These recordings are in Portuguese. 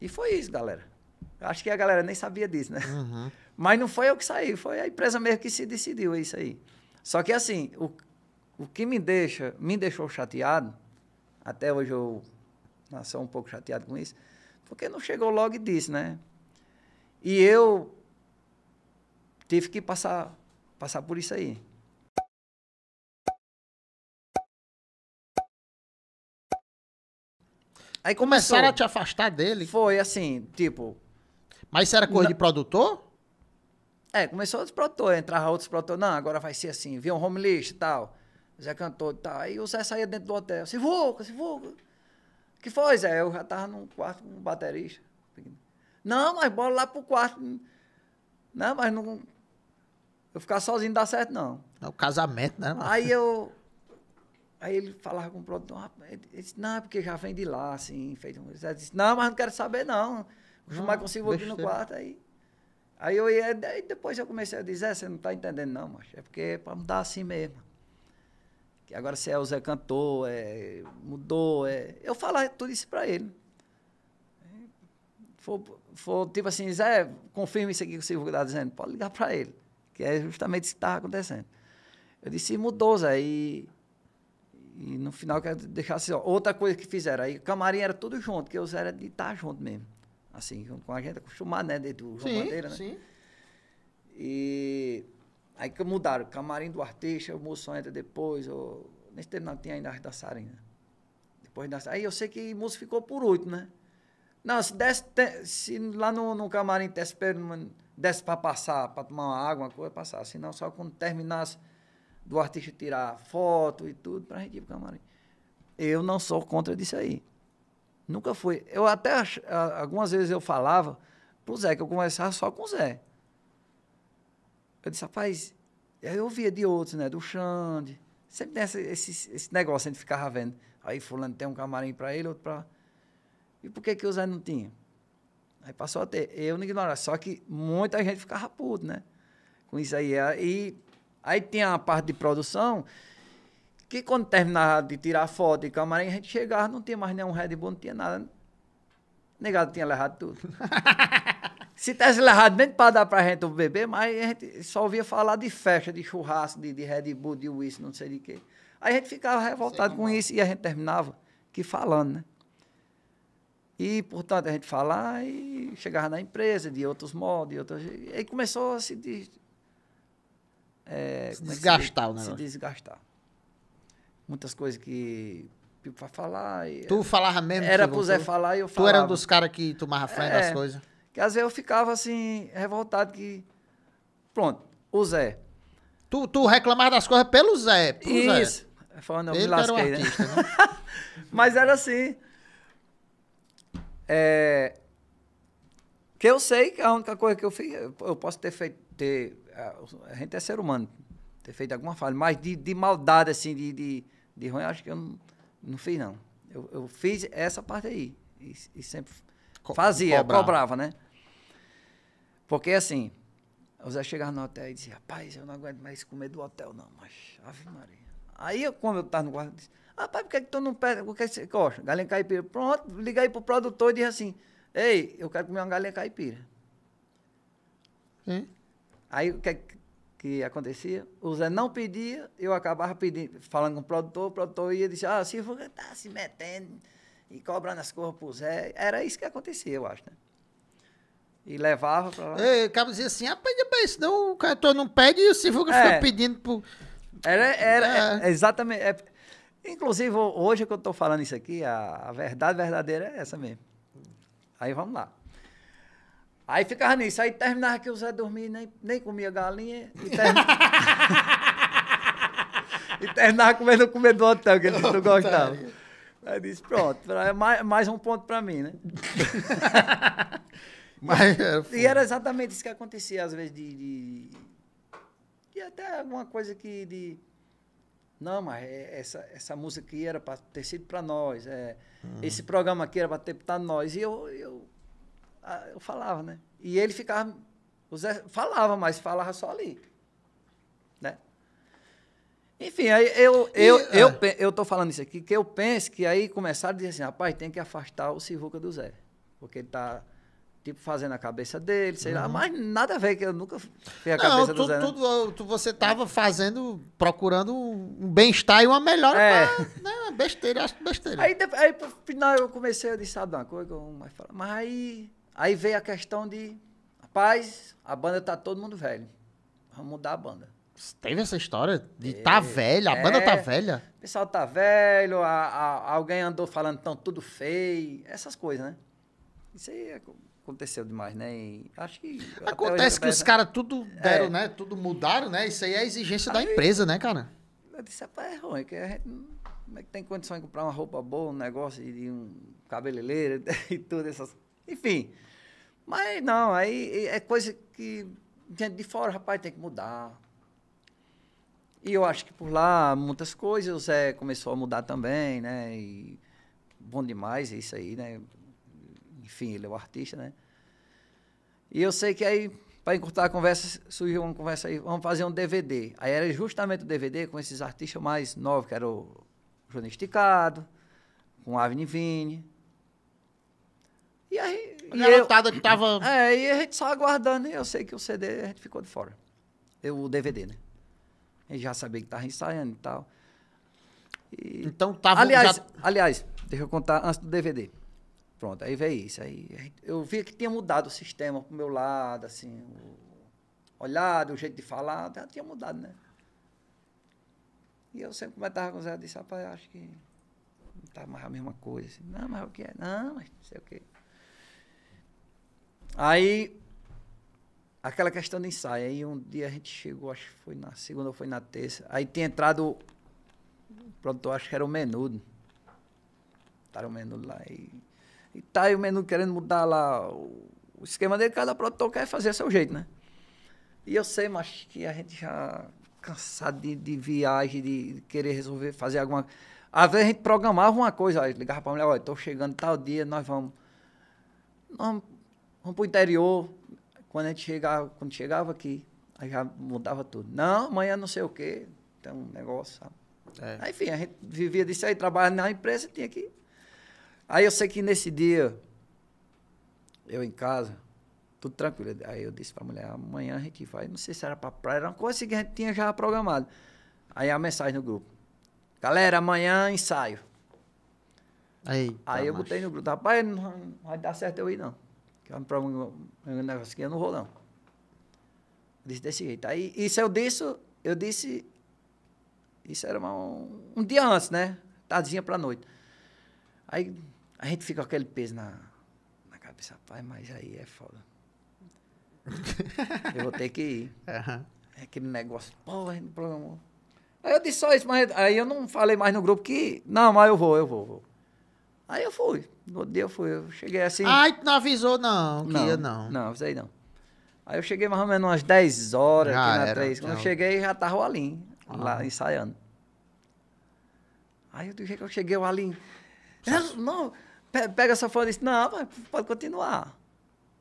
E foi isso, galera. Acho que a galera nem sabia disso, né? Uhum. Mas não foi eu que saí, foi a empresa mesmo que se decidiu, é isso aí. Só que assim, o, o que me deixa, me deixou chateado, até hoje eu sou um pouco chateado com isso, porque não chegou logo e disse, né? E eu tive que passar, passar por isso aí. Aí começou. Começaram a te afastar dele? Foi assim, tipo. Mas isso era coisa de produtor? É, começou outros produtores, entrava outros produtores. Não, agora vai ser assim, via um home list e tal. Zé cantou e tal. Aí o Zé saía dentro do hotel. Se vulca, se vulca. que foi, Zé? Eu já tava num quarto com um baterista. Não, mas bora lá pro quarto. Não, mas não. Eu ficar sozinho não dá certo, não. É o casamento, né? Mano? Aí eu. Aí ele falava com o produtor, ah, ele disse, não, é porque já vem de lá, assim, feito um... Ele disse, não, mas não quero saber, não. Acostumar ah, consigo aqui no quarto, aí... Aí eu ia, aí depois eu comecei a dizer, é, você não está entendendo não, macho, é porque é para mudar assim mesmo. Que agora você é o Zé Cantor, é, mudou, é... Eu falava tudo isso para ele. For, for, tipo assim, Zé, confirma isso aqui que o Silvio está dizendo, pode ligar para ele, que é justamente isso que estava acontecendo. Eu disse, mudou, Zé, e no final que deixasse assim, outra coisa que fizeram. Aí camarim era tudo junto, que eu era de estar junto mesmo. Assim, com a gente acostumado, né? Desde o João sim, Bandeira, né? Sim. E aí que mudaram, camarim do artista, o moço entra depois, ou... nesse tempo não tinha ainda da dançarinas. Depois da... Aí eu sei que o moço ficou por último, né? Não, se desse, se lá no, no camarim desse, desse para passar, para tomar uma água, uma coisa, passar. Senão só quando terminasse do artista tirar foto e tudo a gente ir pro camarim. Eu não sou contra disso aí. Nunca fui. Eu até, algumas vezes eu falava pro Zé, que eu conversava só com o Zé. Eu disse, rapaz, eu ouvia de outros, né? Do Xande. Sempre tem esse, esse, esse negócio, a gente ficava vendo. Aí fulano tem um camarim para ele, outro para E por que que o Zé não tinha? Aí passou a ter. Eu não ignorava. Só que muita gente ficava puto, né? Com isso aí. E Aí tem a parte de produção, que quando terminava de tirar foto e camarim, a gente chegava, não tinha mais nenhum Red Bull, não tinha nada. Negado tinha levado tudo. Se tivesse levado nem para dar pra gente o bebê, mas a gente só ouvia falar de festa, de churrasco, de, de Red Bull, de uísque, não sei de quê. Aí a gente ficava revoltado Sim, com isso e a gente terminava que falando, né? E, portanto, a gente falava e chegava na empresa, de outros modos, de outros... E aí começou a se é, se é desgastar né? se, desgastar. Muitas coisas que pra falar. tu falava mesmo? Era pro Zé falar e eu falava. Tu era um dos caras que tomava frente é, das coisas? Que às vezes eu ficava assim, revoltado que... Pronto, o Zé. Tu, tu reclamava das coisas pelo Zé, pro Isso. Zé. Falando, eu Ele me lasquei, era um né? artista, né? né? Mas era assim. É, que eu sei que a única coisa que eu fiz, eu posso ter feito, ter a, gente é ser humano, ter feito alguma falha, mas de, de maldade, assim, de, de, de ruim, acho que eu não, não fiz, não. Eu, eu, fiz essa parte aí. E, e sempre Co fazia, cobrava. cobrava, né? Porque assim, o Zé chegava no hotel e dizia, rapaz, eu não aguento mais comer do hotel, não, mas ave Maria. Aí, eu, como eu estava no quarto, disse, rapaz, por que, é que tu não pede? O que você gosta? Galinha caipira. Pronto, liga aí pro produtor e disse assim, ei, eu quero comer uma galinha caipira. Hum? Aí o é que, que acontecia? O Zé não pedia, eu acabava pedindo, falando com o produtor, o produtor ia e disse, ah, se você tá se metendo e cobrando as coisas pro Zé. Era isso que acontecia, eu acho, né? E levava para. lá. Eu acabo dizia assim, ah, pede isso, não, o cantor não pede e o Sivuca é. fica pedindo pro... Era, era é. é, exatamente... É, inclusive, hoje que eu tô falando isso aqui, a, a verdade verdadeira é essa mesmo. Aí vamos lá. Aí ficava nisso, aí terminava que o Zé dormia nem, nem comia galinha. E, term... e terminava comendo o comer do hotel, que ele não gostava. Aí disse, pronto, é mais, mais um ponto pra mim, né? Mas é e era exatamente isso que acontecia, às vezes, de. de... E até alguma coisa que. De... Não, mas é, essa, essa música aqui era para ter sido para nós. É, hum. Esse programa aqui era para ter para nós. E eu, eu ah, eu falava, né? E ele ficava. O Zé falava, mas falava só ali. Né? Enfim, aí eu, eu, e, eu, é. eu, eu tô falando isso aqui, que eu penso que aí começaram a dizer assim, rapaz, tem que afastar o Sivuca do Zé. Porque ele tá tipo, fazendo a cabeça dele, sei uhum. lá. Mas nada a ver, que eu nunca fui a não, cabeça tu, do Zé. Não. Né? Tu, tu, você tava fazendo, procurando um bem-estar e uma melhora é. pra, né, besteira, acho besteira. Aí, aí, no final, eu comecei a dizer, sabe uma coisa Mas aí Aí veio a questão de, rapaz, a banda tá todo mundo velho. Vamos mudar a banda. Teve essa história de tá é, tá velha, a é, banda tá é. velha. O pessoal tá velho, a, a, alguém andou falando tão tudo feio, essas coisas, né? Isso aí aconteceu demais, né? E acho que acontece que os caras tudo deram, é. né? Tudo mudaram, né? Isso aí é a exigência aí, da empresa, né, cara? Eu disse, é ruim, que a gente como é que tem condição de comprar uma roupa boa, um negócio de um cabeleireiro e tudo essas enfim. Mas não, aí é coisa que gente de fora, rapaz, tem que mudar. E eu acho que por lá muitas coisas o Zé começou a mudar também, né? E bom demais isso aí, né? Enfim, ele é o artista, né? E eu sei que aí, para encurtar a conversa, surgiu uma conversa aí, vamos fazer um DVD. Aí era justamente o DVD com esses artistas mais novos, que era o Júnior Esticado, com Avni Vini, e aí. A garotada que tava. É, e a gente só aguardando, e eu sei que o CD a gente ficou de fora. Eu, o DVD, né? Eu já sabia que tava ensaiando e tal. E... Então tava. Aliás, já... aliás, deixa eu contar antes do DVD. Pronto, aí veio isso. Aí eu via que tinha mudado o sistema pro meu lado, assim, o olhado, o jeito de falar, tinha mudado, né? E eu sempre comentava com o Zé, disse, rapaz, acho que não tá mais a mesma coisa. Assim, não, mas o que é? Não, mas não sei o quê. Aí, aquela questão do ensaio. Aí um dia a gente chegou, acho que foi na segunda ou foi na terça. Aí tinha entrado, pronto, acho que era o menudo. Estava o menudo lá. E, e tá aí o menudo querendo mudar lá o, o esquema dele, cada produtor quer fazer a seu jeito, né? E eu sei, mas que a gente já cansado de, de viagem, de querer resolver, fazer alguma Às vezes a gente programava uma coisa, ligava para a mulher, olha, tô chegando tal dia, nós vamos. Nós Vamos pro interior. Quando a gente chegava, quando chegava aqui, aí já mudava tudo. Não, amanhã não sei o quê. Tem um negócio, sabe? É. Aí, enfim, a gente vivia disso aí, trabalhava na empresa, tinha que. Aí eu sei que nesse dia, eu em casa, tudo tranquilo. Aí eu disse pra mulher, amanhã a gente vai. Não sei se era pra praia, era uma coisa assim que a gente tinha já programado. Aí a mensagem no grupo. Galera, amanhã ensaio. Eita, aí eu macho. botei no grupo, rapaz, não vai dar certo eu ir não. Ela me provou um negócio que eu não vou, não. Eu disse desse jeito. Aí, isso eu disse, eu disse. Isso era uma, um, um dia antes, né? Tadinha pra noite. Aí a gente fica com aquele peso na, na cabeça, rapaz, mas aí é foda. eu vou ter que ir. Uhum. É aquele negócio, porra, a gente programou. Aí eu disse só isso, mas aí eu não falei mais no grupo que, não, mas eu vou, eu vou, vou. Aí eu fui. No dia eu fui. Eu cheguei assim. Ai, tu não avisou, não, que não, ia, não. Não, avisei não. Aí eu cheguei mais ou menos umas 10 horas já aqui na era, 3. Quando eu cheguei, já tava o Alim ah. lá ensaiando. Aí eu jeito é que eu cheguei, o Alim. Não, pega essa fone e disse, não, pode continuar.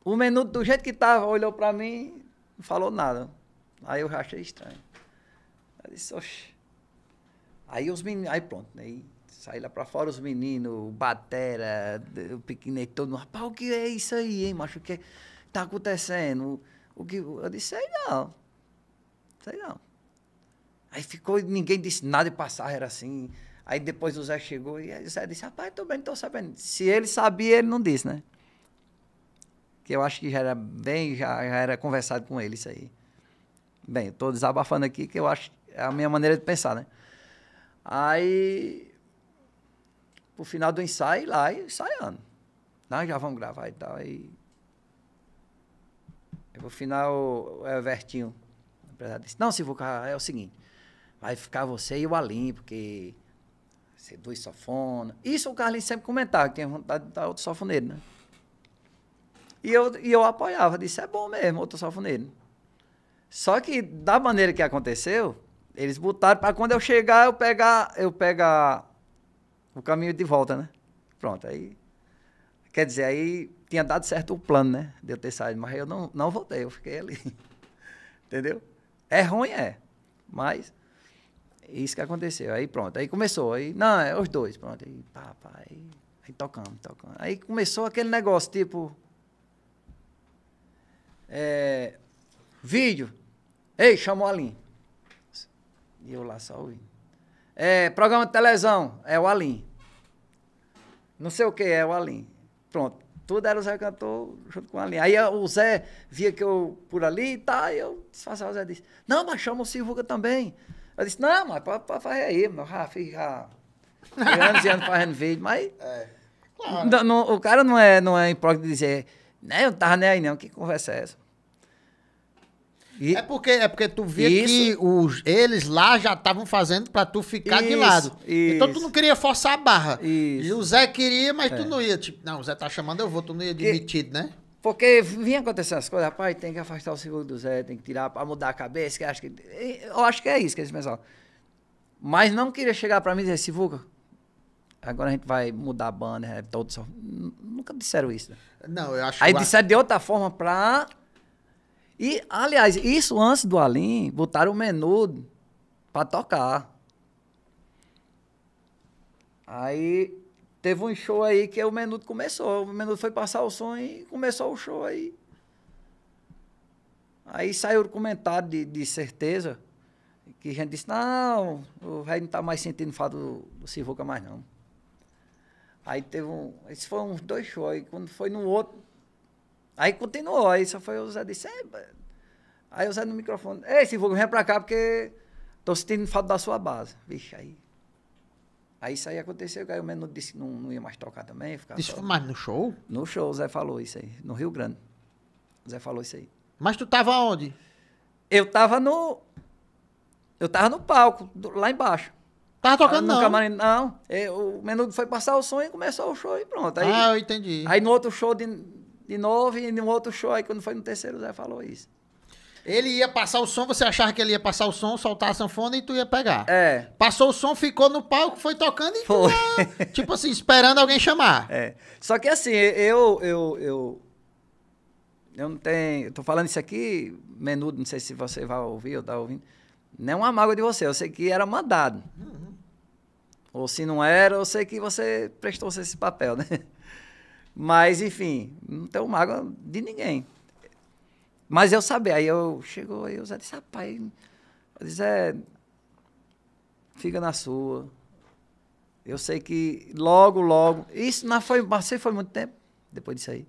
O menu, do jeito que tava, olhou pra mim, não falou nada. Aí eu já achei estranho. Aí eu disse, oxe. Aí os meninos. Aí pronto, aí né? Saí lá pra fora os meninos, o Batera, o piquenique todo mundo. Rapaz, o que é isso aí, hein, macho? O que é, tá acontecendo? O, que... Eu disse, sei não. Sei não. Aí ficou, ninguém disse nada de passar era assim. Aí depois o Zé chegou e o Zé disse, rapaz, tô bem, tô sabendo. Se ele sabia, ele não disse, né? Que eu acho que já era bem, já, já era conversado com ele isso aí. Bem, eu tô desabafando aqui que eu acho é a minha maneira de pensar, né? Aí pro final do ensaio ir lá e ensaiando. Nós né? já vamos gravar e tal. Aí. Aí pro final, é o Evertinho, o empresário disse: Não, Silvio, é o seguinte. Vai ficar você e o Alim, porque ser é dois sofona. Isso o Carlinhos sempre comentava, que tinha vontade de dar outro sofoneiro, né? E eu, e eu apoiava, disse, é bom mesmo, outro sofoneiro. Só que, da maneira que aconteceu, eles botaram para quando eu chegar, eu pegar, eu pegar o caminho de volta, né? Pronto, aí. Quer dizer, aí tinha dado certo o plano, né? De eu ter saído, mas eu não, não voltei, eu fiquei ali. Entendeu? É ruim, é. Mas é isso que aconteceu. Aí pronto, aí começou. Aí, não, é os dois, pronto. Aí, pá, pá, aí, aí tocamos, tocamos. Aí começou aquele negócio, tipo. É, vídeo. Ei, chamou a linha. E eu lá só ouvindo. É, programa de televisão, é o Alim. Não sei o que, é o Alim. Pronto. Tudo era o Zé Cantor junto com o Alim. Aí o Zé via que eu por ali e tá, e eu disfarçava. O Zé disse, não, mas chama o Silvuga também. Eu disse, não, mas pode, fazer aí, meu. Já anos e anos fazendo vídeo, mas... É. Claro. Não, não, o cara não é, não é impróprio de dizer, né, eu não tava nem aí não, que conversa é essa? E... É, porque, é porque tu via isso. que os, eles lá já estavam fazendo para tu ficar isso, de lado. Isso. Então tu não queria forçar a barra. E o Zé queria, mas é. tu não ia. Tipo, não, o Zé tá chamando, eu vou, tu não ia admitido, né? Porque vinha acontecer as coisas, rapaz, tem que afastar o seguro do Zé, tem que tirar para mudar a cabeça, que acho que. Eu acho que é isso que eles pensavam. Mas não queria chegar para mim e dizer, Sivuca, agora a gente vai mudar a banda, é todo só. Nunca disseram isso. Né? Não, eu acho Aí disseram de outra forma pra e, aliás, isso antes do Alim, botaram o menu pra tocar. Aí teve um show aí que o Menudo começou. O Menudo foi passar o som e começou o show aí. Aí saiu o comentário de, de certeza que a gente disse, não, o velho não tá mais sentindo fado do, do Sivuca mais não. Aí teve um. Esse foi uns dois shows. Aí quando foi no outro, Aí continuou, aí só foi o Zé disse, é, aí o Zé no microfone, ei, se vou vem pra cá porque tô sentindo falta da sua base. Vixe, aí. Aí isso aí aconteceu, aí o menino disse que não, não ia mais tocar também. Ficava isso só... mas no show? No show, o Zé falou isso aí, no Rio Grande. O Zé falou isso aí. Mas tu tava onde? Eu tava no. Eu tava no palco, do, lá embaixo. Tava tocando, ah, não? Camarim, não. Eu, o menudo foi passar o som e começou o show e pronto. Aí, ah, eu entendi. Aí no outro show de, de novo, e num outro show aí, quando foi no terceiro, o Zé falou isso. Ele ia passar o som, você achava que ele ia passar o som, soltar a sanfona e tu ia pegar. É. Passou o som, ficou no palco, foi tocando e foi. tipo assim, esperando alguém chamar. É. Só que assim, eu eu eu eu não tenho, eu tô falando isso aqui, menudo, não sei se você vai ouvir ou tá ouvindo. Não é uma mágoa de você, eu sei que era mandado. Uhum. Ou se não era, eu sei que você prestou esse papel, né? Mas, enfim, não tenho mágoa de ninguém. Mas eu sabia, aí eu chegou, aí eu disse, rapaz, eu disse, é, fica na sua. Eu sei que logo, logo, isso não foi, passei foi muito tempo depois disso aí.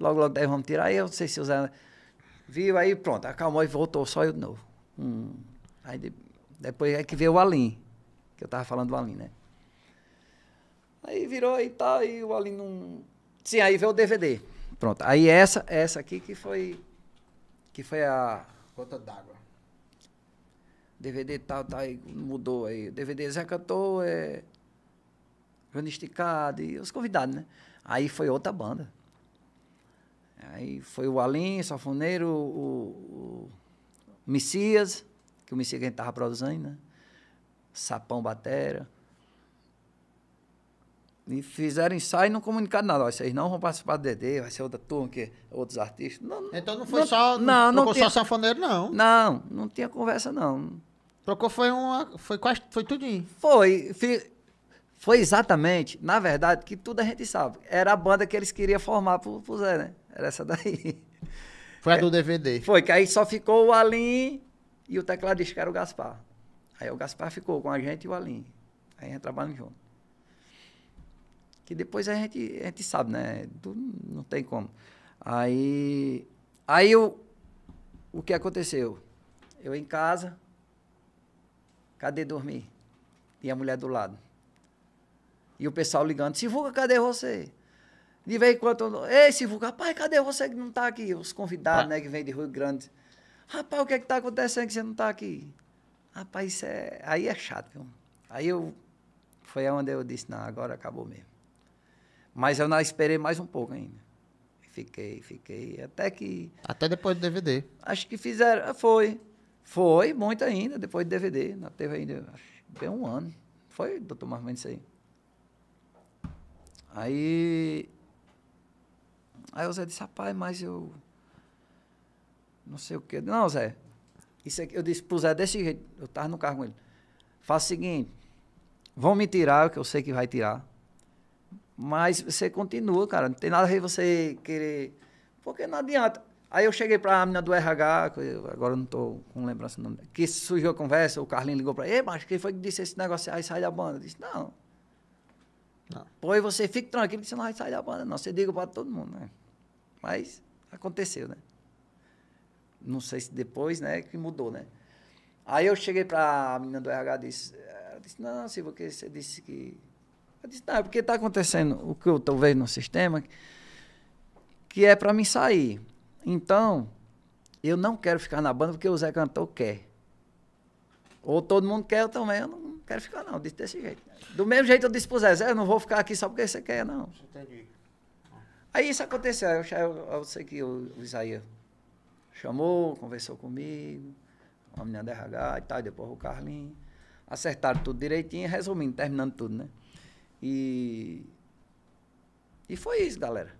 Logo, logo daí vamos tirar, aí eu não sei se usar. Viu, aí pronto, acalmou e voltou só eu de novo. Hum. Aí de, depois é que veio o Alim, que eu tava falando do Alim, né? Aí virou e tá, e o Alim não Sim, aí veio o DVD. Pronto. Aí essa, essa aqui que foi. Que foi a. Gota d'água. DVD tal, aí, mudou aí. DVD Zé cantou é. Esticado e os convidados, né? Aí foi outra banda. Aí foi o Alim, Safoneiro, o, o Messias, que o Messias que a gente tava produzindo, né? Sapão Batera. E fizeram ensaio e não comunicaram nada. vocês não vão participar do DD, vai ser outra turma, que, é outros artistas. Não, então não foi não, só. Não, não. Trocou tinha, só sanfoneiro, não. Não, não tinha conversa, não. Trocou foi uma. Foi quase. Foi tudinho. Foi. Fi, foi exatamente, na verdade, que tudo a gente sabe. Era a banda que eles queriam formar pro, pro Zé, né? Era essa daí. Foi a é, do DVD. Foi, que aí só ficou o Alim e o tecladista, que era o Gaspar. Aí o Gaspar ficou com a gente e o Alim. Aí a gente trabalha junto. Que depois a gente, a gente sabe, né? não tem como. Aí, aí eu, o que aconteceu? Eu em casa, cadê dormir? E a mulher do lado. E o pessoal ligando, Sivuca, cadê você? De vez em quando, ei, Sivuca, rapaz, cadê você que não está aqui? Os convidados, ah. né, que vem de Rio Grande. Rapaz, o que é que tá acontecendo que você não está aqui? Rapaz, isso é... aí é chato, viu? Aí eu, foi onde eu disse, não, agora acabou mesmo. Mas eu não esperei mais um pouco ainda. Fiquei, fiquei. Até que. Até depois do DVD. Acho que fizeram. Ah, foi. Foi, muito ainda, depois do DVD. Não teve ainda. Acho que um ano. Foi, doutor Marco isso aí. Aí. Aí o Zé disse, rapaz, mas eu. Não sei o quê. Não, Zé. Isso aqui, eu disse pro Zé desse jeito. Eu tava no carro com ele. Faça o seguinte. Vão me tirar, que eu sei que vai tirar mas você continua, cara. Não tem nada a você querer. Porque não adianta. Aí eu cheguei pra menina do RH, agora não tô com lembrança do nome, que surgiu a conversa, o Carlinho ligou pra ele, mas quem foi que disse esse negócio aí, sai da banda? Eu disse, não. não. Pois você fica tranquilo que você não vai sair da banda, não. Você diga pra todo mundo, né? Mas aconteceu, né? Não sei se depois, né, que mudou, né? Aí eu cheguei pra menina do RH e disse, é", disse, não, se você disse que eu disse, não, é porque está acontecendo o que eu estou vendo no sistema, que é para mim sair. Então, eu não quero ficar na banda porque o Zé Cantor quer. Ou todo mundo quer, eu também. Eu não quero ficar, não. Disse desse jeito. Do mesmo jeito eu disse pro Zé, Zé, eu não vou ficar aqui só porque você quer, não. Aí isso aconteceu. Eu, eu, eu sei que o, Isaías chamou, conversou comigo, a menina da e tal, depois o Carlinhos. Acertaram tudo direitinho, resumindo, terminando tudo, né? E. E foi isso, galera.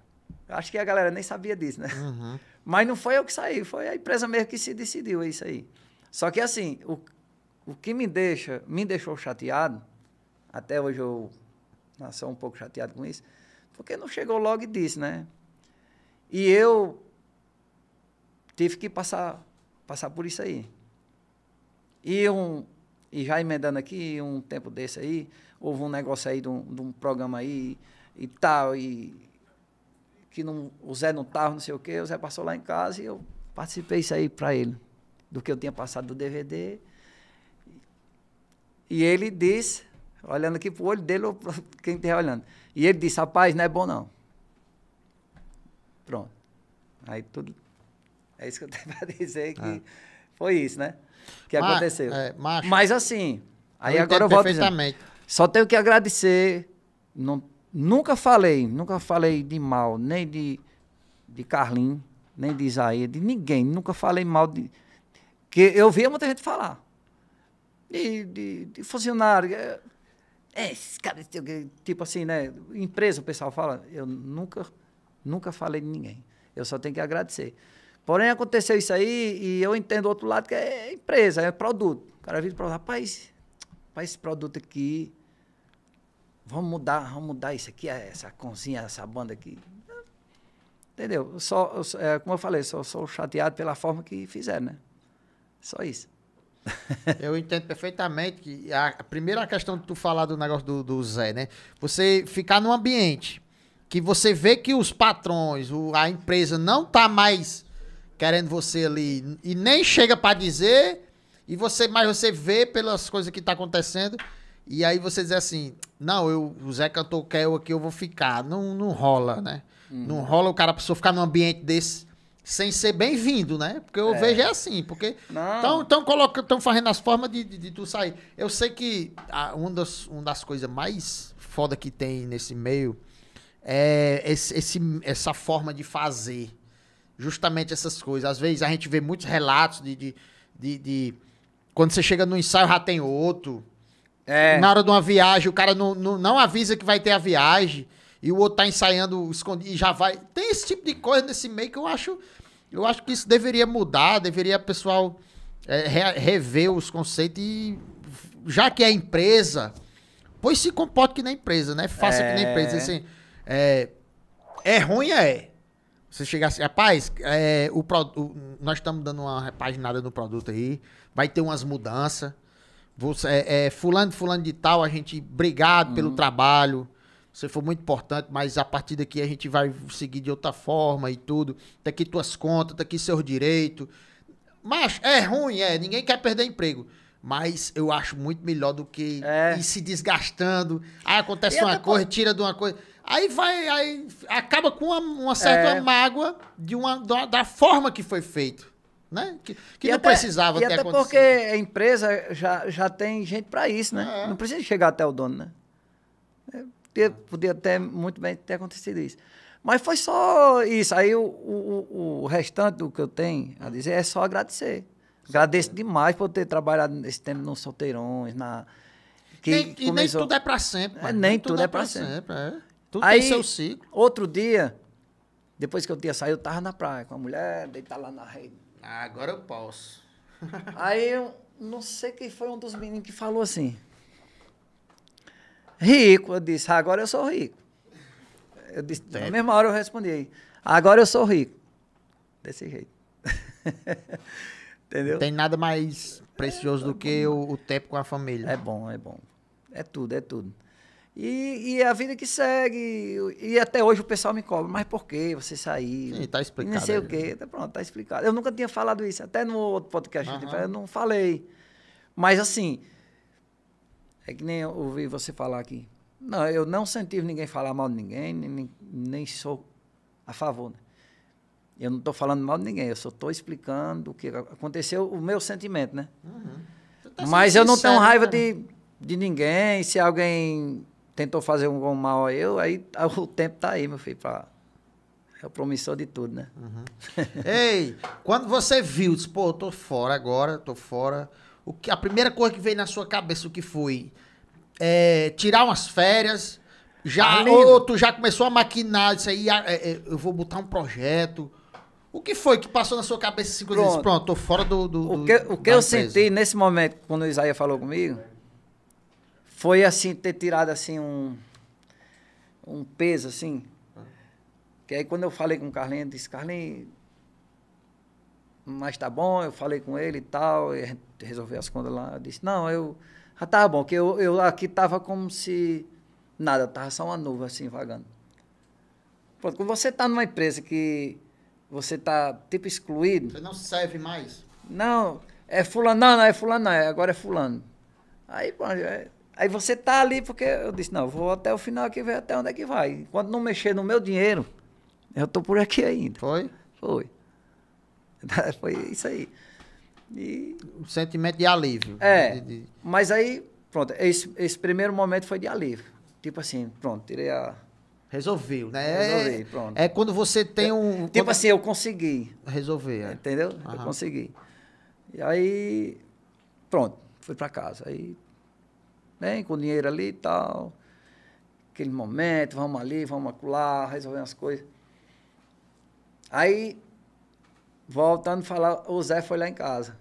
Acho que a galera nem sabia disso, né? Uhum. Mas não foi eu que saí, foi a empresa mesmo que se decidiu, é isso aí. Só que assim, o, o que me deixa, me deixou chateado, até hoje eu sou um pouco chateado com isso, porque não chegou logo e disse, né? E eu tive que passar, passar por isso aí. E um, e já emendando aqui, um tempo desse aí, houve um negócio aí de um, de um programa aí e tal, e que não, o Zé não estava, não sei o quê, o Zé passou lá em casa e eu participei isso aí para ele, do que eu tinha passado do DVD. E ele disse, olhando aqui o olho dele ou para quem estiver olhando, e ele disse, rapaz, não é bom não. Pronto. Aí tudo. É isso que eu tenho para dizer que. Ah foi isso, né? Que aconteceu. É, macho. Mas assim, aí eu agora eu volto dizendo, Só tenho que agradecer. Não, nunca falei, nunca falei de mal, nem de, de Carlinhos, nem de Isaías, de ninguém. Nunca falei mal de. Que eu via muita gente falar. De, de, de funcionário. é, esse cara, tipo assim, né? Empresa, o pessoal fala. Eu nunca, nunca falei de ninguém. Eu só tenho que agradecer. Porém, aconteceu isso aí e eu entendo o outro lado que é empresa, é produto. O cara vira e fala, rapaz, rapaz, esse produto aqui, vamos mudar, vamos mudar isso aqui, essa cozinha, essa banda aqui. Entendeu? Eu só, eu, é, como eu falei, eu sou chateado pela forma que fizeram, né? Só isso. eu entendo perfeitamente que a, a primeira questão de tu falar do negócio do, do Zé, né? Você ficar num ambiente que você vê que os patrões, o, a empresa não tá mais querendo você ali e nem chega para dizer e você mas você vê pelas coisas que tá acontecendo e aí você diz assim não eu o Zé cantou quer é eu aqui eu vou ficar não, não rola né uhum. não rola o cara pessoa ficar num ambiente desse sem ser bem-vindo, né? Porque eu é. vejo é assim, porque estão então coloca tão fazendo as formas de, de, de, tu sair. Eu sei que a, uma, das, um das coisas mais foda que tem nesse meio é esse, esse, essa forma de fazer, justamente essas coisas. Às vezes a gente vê muitos relatos de. de, de, de... quando você chega no ensaio, já tem outro. É. Na hora de uma viagem, o cara não, não, não, avisa que vai ter a viagem. E o outro tá ensaiando escondido e já vai. Tem esse tipo de coisa nesse meio que eu acho. Eu acho que isso deveria mudar, deveria o pessoal é, re, rever os conceitos e. Já que é empresa, pois se comporte que nem empresa, né? Faça é. que nem é. empresa. Assim, é, é ruim, é. Você chegasse, rapaz, é, o, o, nós estamos dando uma repaginada no produto aí, vai ter umas mudanças. Você, é, é, fulano, fulano de tal, a gente, obrigado uhum. pelo trabalho. Você foi muito importante, mas a partir daqui a gente vai seguir de outra forma e tudo. Tá aqui tuas contas, tá aqui seus direitos. Mas é ruim, é. Ninguém quer perder emprego. Mas eu acho muito melhor do que é. ir se desgastando. Aí acontece uma coisa, tira de uma coisa. Aí vai, aí acaba com uma, uma certa é. mágoa de uma, da, da, forma que foi feito. Né? Que, que não até, precisava ter até acontecido. porque a empresa já, já tem gente para isso, né? É. Não precisa chegar até o dono, né? É, podia, podia até muito bem ter acontecido isso. Mas foi só isso. Aí o, o, o restante do que eu tenho a dizer é só agradecer. Agradeço demais por ter trabalhado esse tempo nos solteirões, na. Que nem, E nem tudo é para sempre. É, nem, tudo, tudo é, é para sempre. sempre. É. Tudo Aí, tem seu ciclo. Outro dia, depois que eu tinha saído, eu tava na praia com a mulher, deitar lá na rede. Ah, agora eu posso. Aí eu não sei quem foi um dos meninos que falou assim. Rico, eu disse, ah, agora eu sou rico. Eu disse, na mesma hora eu respondi, agora eu sou rico. Desse jeito. Entendeu? Não tem nada mais precioso é, do que o, o, tempo com a família. É bom, é bom. É tudo, é tudo. E, e a vida que segue. E até hoje o pessoal me cobra, mas por que você saiu? Sim, tá explicado. Não sei aí. o quê. Tá, pronto, tá explicado. Eu nunca tinha falado isso. Até no outro podcast uhum. eu não falei. Mas assim. É que nem eu ouvi você falar aqui. Não, eu não senti ninguém falar mal de ninguém, nem, nem sou a favor. Né? Eu não estou falando mal de ninguém, eu só estou explicando o que aconteceu, o meu sentimento, né? Uhum. Tá Mas eu não tenho raiva de, de ninguém. Se alguém tentou fazer um, mal a eu, aí o tempo está aí, meu filho, pra... É o promissor de tudo, né? Uhum. Ei, quando você viu, disse, pô, eu tô fora agora, tô fora. O que, a primeira coisa que veio na sua cabeça, o que foi? É, tirar umas férias, já, ah, ou tu já começou a maquinar isso aí, ah, é, é, eu vou botar um projeto. O que foi que passou na sua cabeça assim, quando disse, pronto, tô fora do... do o que, o que eu senti nesse momento, quando o Isaías falou comigo, foi assim, ter tirado assim um, um peso, assim. Que aí quando eu falei com o Carlinhos, eu disse, Carlinhos, mas tá bom, eu falei com ele e tal, e resolvi as contas lá. Eu disse, não, eu já ah, tá tava bom, que eu, eu aqui tava como se nada, tava só uma nuvem assim vagando. Pronto, quando você tá numa empresa que você tá tipo excluído. Você não serve mais. Não, é fulano, não, não é fulano, não, é, agora é fulano. Aí, bom, é. aí você tá ali porque eu disse, não, vou até o final aqui, ver até onde é que vai. Enquanto não mexer no meu dinheiro, eu tô por aqui ainda. Foi? Foi. Foi isso aí. E... Um sentimento de alívio. É, de, de... mas aí, pronto, esse, esse primeiro momento foi de alívio. Tipo assim, pronto, tirei a, Resolveu, né? Resolvi, pronto. É quando você tem um. Tipo quando... assim, eu consegui. Resolver. É. Entendeu? Aham. Eu consegui. E aí, pronto, fui para casa. Aí, bem, com o dinheiro ali e tal. Aquele momento, vamos ali, vamos acular, resolver as coisas. Aí, voltando a falar, o Zé foi lá em casa.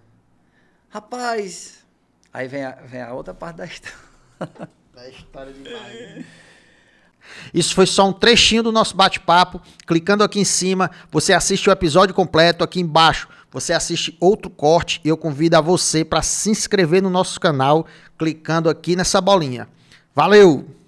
Rapaz! Aí vem a, vem a outra parte da história. Da história demais. Né? Isso foi só um trechinho do nosso bate-papo. Clicando aqui em cima, você assiste o episódio completo. Aqui embaixo, você assiste outro corte. E eu convido a você para se inscrever no nosso canal, clicando aqui nessa bolinha. Valeu!